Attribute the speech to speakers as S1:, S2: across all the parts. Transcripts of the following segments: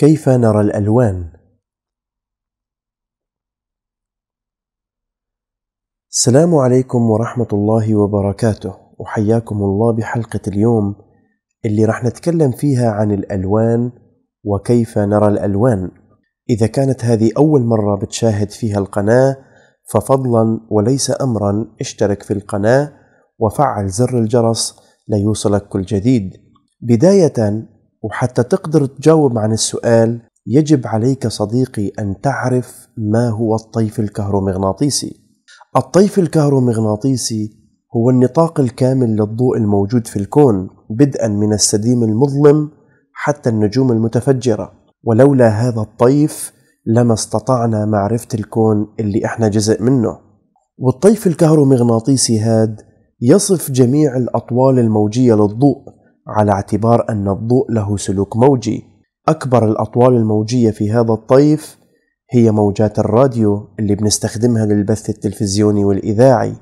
S1: كيف نرى الألوان؟ السلام عليكم ورحمة الله وبركاته وحياكم الله بحلقة اليوم اللي راح نتكلم فيها عن الألوان وكيف نرى الألوان إذا كانت هذه أول مرة بتشاهد فيها القناة ففضلا وليس أمرا اشترك في القناة وفعل زر الجرس ليوصلك كل جديد بداية وحتى تقدر تجاوب عن السؤال يجب عليك صديقي أن تعرف ما هو الطيف الكهرومغناطيسي. الطيف الكهرومغناطيسي هو النطاق الكامل للضوء الموجود في الكون بدءا من السديم المظلم حتى النجوم المتفجرة ولولا هذا الطيف لما استطعنا معرفة الكون اللي احنا جزء منه والطيف الكهرومغناطيسي هاد يصف جميع الأطوال الموجية للضوء على اعتبار أن الضوء له سلوك موجي أكبر الأطوال الموجية في هذا الطيف هي موجات الراديو اللي بنستخدمها للبث التلفزيوني والإذاعي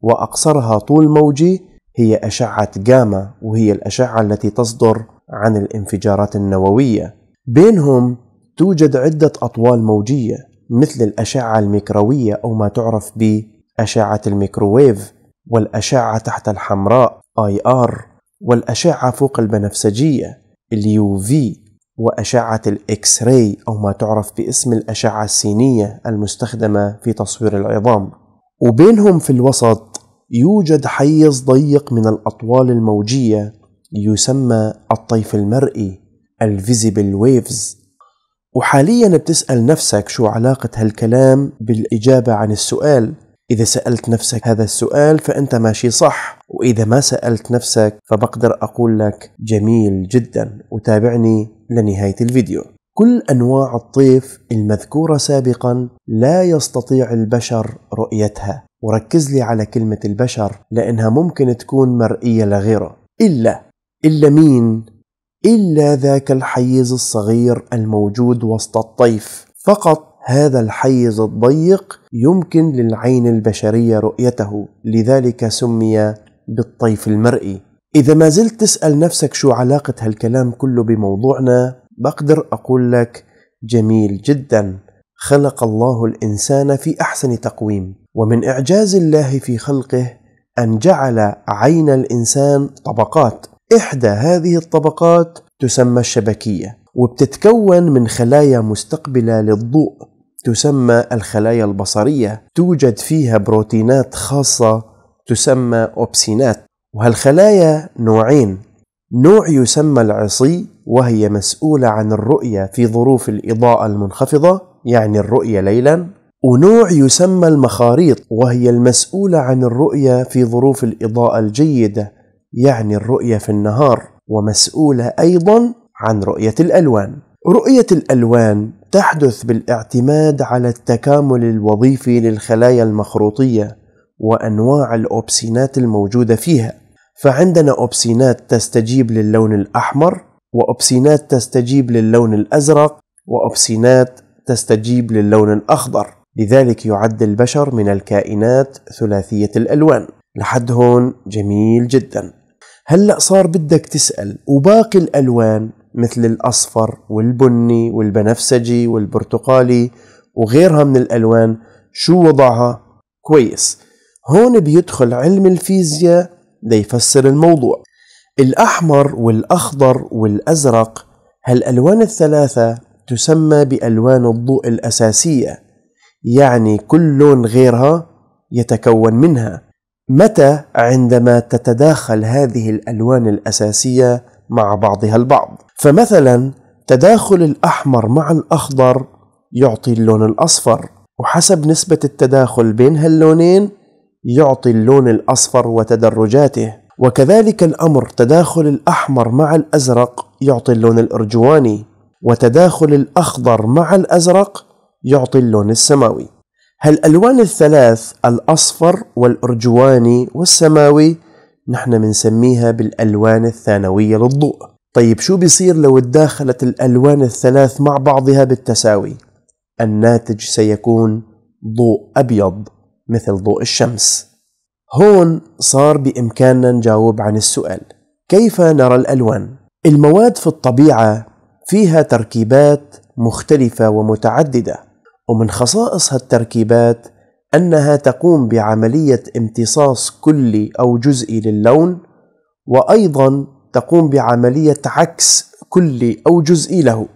S1: وأقصرها طول موجي هي أشعة جاما وهي الأشعة التي تصدر عن الانفجارات النووية بينهم توجد عدة أطوال موجية مثل الأشعة الميكروية أو ما تعرف بأشعة الميكروويف والأشعة تحت الحمراء IR والأشعة فوق البنفسجية اليو في وأشعة الإكس راي أو ما تعرف باسم الأشعة السينية المستخدمة في تصوير العظام وبينهم في الوسط يوجد حيز ضيق من الأطوال الموجية يسمى الطيف المرئي الفيزيبل ويفز وحاليا بتسأل نفسك شو علاقة هالكلام بالإجابة عن السؤال إذا سألت نفسك هذا السؤال فأنت ماشي صح وإذا ما سألت نفسك فبقدر أقول لك جميل جدا وتابعني لنهاية الفيديو كل أنواع الطيف المذكورة سابقا لا يستطيع البشر رؤيتها وركز لي على كلمة البشر لأنها ممكن تكون مرئية لغيره إلا إلا مين؟ إلا ذاك الحيز الصغير الموجود وسط الطيف فقط هذا الحيز الضيق يمكن للعين البشرية رؤيته لذلك سمي بالطيف المرئي إذا ما زلت تسأل نفسك شو علاقة هالكلام كله بموضوعنا بقدر أقول لك جميل جدا خلق الله الإنسان في أحسن تقويم ومن إعجاز الله في خلقه أن جعل عين الإنسان طبقات إحدى هذه الطبقات تسمى الشبكية وبتتكون من خلايا مستقبلة للضوء تسمى الخلايا البصرية توجد فيها بروتينات خاصة تسمى أوبسينات وهالخلايا نوعين نوع يسمى العصي وهي مسؤولة عن الرؤية في ظروف الإضاءة المنخفضة يعني الرؤية ليلا ونوع يسمى المخاريط وهي المسؤولة عن الرؤية في ظروف الإضاءة الجيدة يعني الرؤية في النهار ومسؤولة أيضا عن رؤية الألوان رؤية الألوان تحدث بالاعتماد على التكامل الوظيفي للخلايا المخروطية وأنواع الأوبسينات الموجودة فيها فعندنا أوبسينات تستجيب للون الأحمر وأوبسينات تستجيب للون الأزرق وأوبسينات تستجيب للون الأخضر لذلك يعد البشر من الكائنات ثلاثية الألوان لحد هون جميل جدا هلأ صار بدك تسأل وباقي الألوان مثل الأصفر والبني والبنفسجي والبرتقالي وغيرها من الألوان شو وضعها؟ كويس هون بيدخل علم الفيزياء ليفسر الموضوع الأحمر والأخضر والأزرق هالألوان الثلاثة تسمى بألوان الضوء الأساسية يعني كل لون غيرها يتكون منها متى عندما تتداخل هذه الألوان الأساسية مع بعضها البعض فمثلا تداخل الأحمر مع الأخضر يعطي اللون الأصفر وحسب نسبة التداخل بين هاللونين يعطي اللون الأصفر وتدرجاته وكذلك الأمر تداخل الأحمر مع الأزرق يعطي اللون الأرجواني وتداخل الأخضر مع الأزرق يعطي اللون السماوي هالألوان الثلاث الأصفر والأرجواني والسماوي نحن بنسميها بالألوان الثانوية للضوء طيب شو بيصير لو تداخلت الألوان الثلاث مع بعضها بالتساوي الناتج سيكون ضوء أبيض مثل ضوء الشمس هون صار بإمكاننا نجاوب عن السؤال كيف نرى الألوان؟ المواد في الطبيعة فيها تركيبات مختلفة ومتعددة ومن خصائص هالتركيبات أنها تقوم بعملية امتصاص كلي أو جزئي للون وأيضا تقوم بعملية عكس كلي أو جزئي له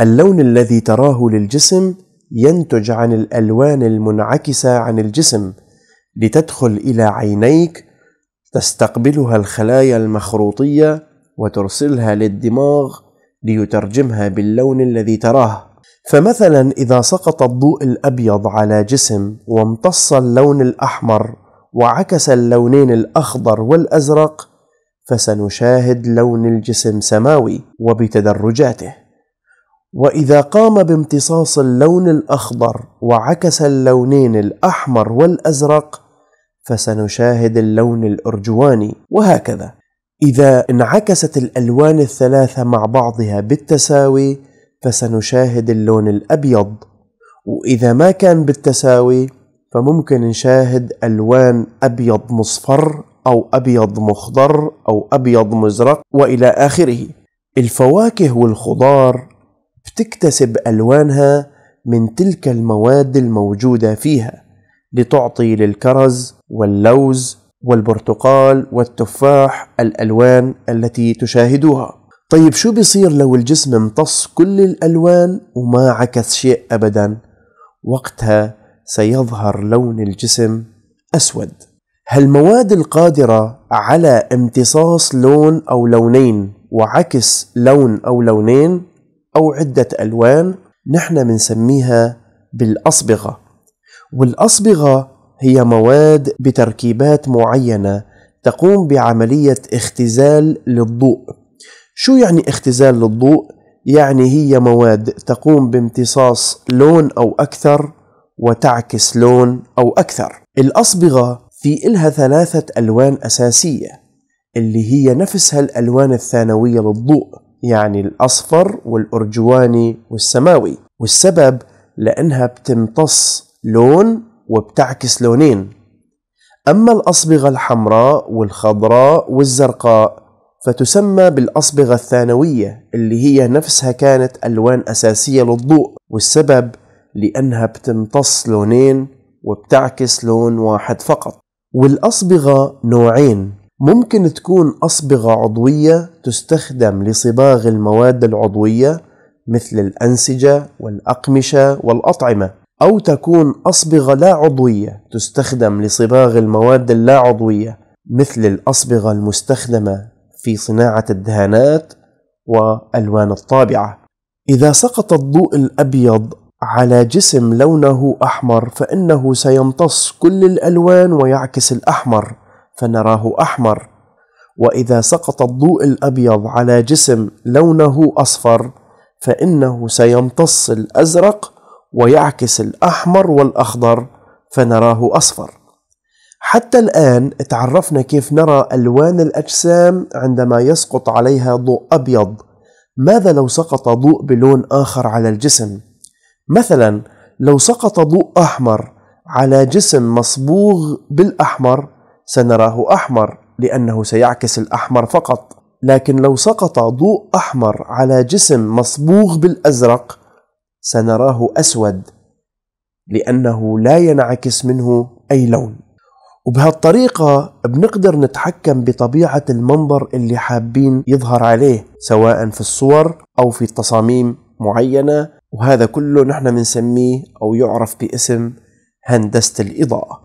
S1: اللون الذي تراه للجسم ينتج عن الالوان المنعكسه عن الجسم لتدخل الى عينيك تستقبلها الخلايا المخروطيه وترسلها للدماغ ليترجمها باللون الذي تراه فمثلا اذا سقط الضوء الابيض على جسم وامتص اللون الاحمر وعكس اللونين الاخضر والازرق فسنشاهد لون الجسم سماوي وبتدرجاته واذا قام بامتصاص اللون الاخضر وعكس اللونين الاحمر والازرق فسنشاهد اللون الارجواني وهكذا اذا انعكست الالوان الثلاثه مع بعضها بالتساوي فسنشاهد اللون الابيض واذا ما كان بالتساوي فممكن نشاهد الوان ابيض مصفر او ابيض مخضر او ابيض مزرق والى اخره الفواكه والخضار بتكتسب ألوانها من تلك المواد الموجودة فيها لتعطي للكرز واللوز والبرتقال والتفاح الألوان التي تشاهدوها طيب شو بيصير لو الجسم امتص كل الألوان وما عكس شيء أبدا وقتها سيظهر لون الجسم أسود هالمواد القادرة على امتصاص لون أو لونين وعكس لون أو لونين أو عدة ألوان نحن بنسميها بالأصبغة والأصبغة هي مواد بتركيبات معينة تقوم بعملية اختزال للضوء شو يعني اختزال للضوء؟ يعني هي مواد تقوم بامتصاص لون أو أكثر وتعكس لون أو أكثر الأصبغة في إلها ثلاثة ألوان أساسية اللي هي نفسها الألوان الثانوية للضوء يعني الأصفر والأرجواني والسماوي والسبب لأنها بتمتص لون وبتعكس لونين أما الأصبغة الحمراء والخضراء والزرقاء فتسمى بالأصبغة الثانوية اللي هي نفسها كانت ألوان أساسية للضوء والسبب لأنها بتمتص لونين وبتعكس لون واحد فقط والأصبغة نوعين ممكن تكون أصبغة عضوية تستخدم لصباغ المواد العضوية مثل الأنسجة والأقمشة والأطعمة أو تكون أصبغة لا عضوية تستخدم لصباغ المواد اللا عضوية مثل الأصبغة المستخدمة في صناعة الدهانات وألوان الطابعة إذا سقط الضوء الأبيض على جسم لونه أحمر فإنه سيمتص كل الألوان ويعكس الأحمر فنراه احمر واذا سقط الضوء الابيض على جسم لونه اصفر فانه سيمتص الازرق ويعكس الاحمر والاخضر فنراه اصفر حتى الان تعرفنا كيف نرى الوان الاجسام عندما يسقط عليها ضوء ابيض ماذا لو سقط ضوء بلون اخر على الجسم مثلا لو سقط ضوء احمر على جسم مصبوغ بالاحمر سنراه أحمر لأنه سيعكس الأحمر فقط لكن لو سقط ضوء أحمر على جسم مصبوغ بالأزرق سنراه أسود لأنه لا ينعكس منه أي لون وبهالطريقة بنقدر نتحكم بطبيعة المنظر اللي حابين يظهر عليه سواء في الصور أو في تصاميم معينة وهذا كله نحن بنسميه أو يعرف باسم هندسة الإضاءة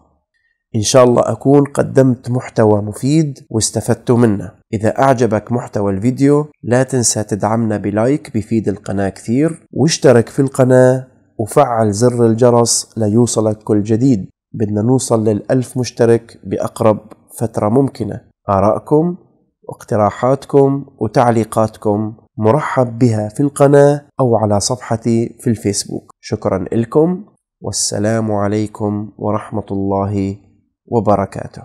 S1: إن شاء الله أكون قدمت محتوى مفيد واستفدت منه إذا أعجبك محتوى الفيديو لا تنسى تدعمنا بلايك بيفيد القناة كثير واشترك في القناة وفعل زر الجرس ليوصلك كل جديد بدنا نوصل للألف مشترك بأقرب فترة ممكنة آرائكم واقتراحاتكم وتعليقاتكم مرحب بها في القناة أو على صفحتي في الفيسبوك شكرا لكم والسلام عليكم ورحمة الله وبركاته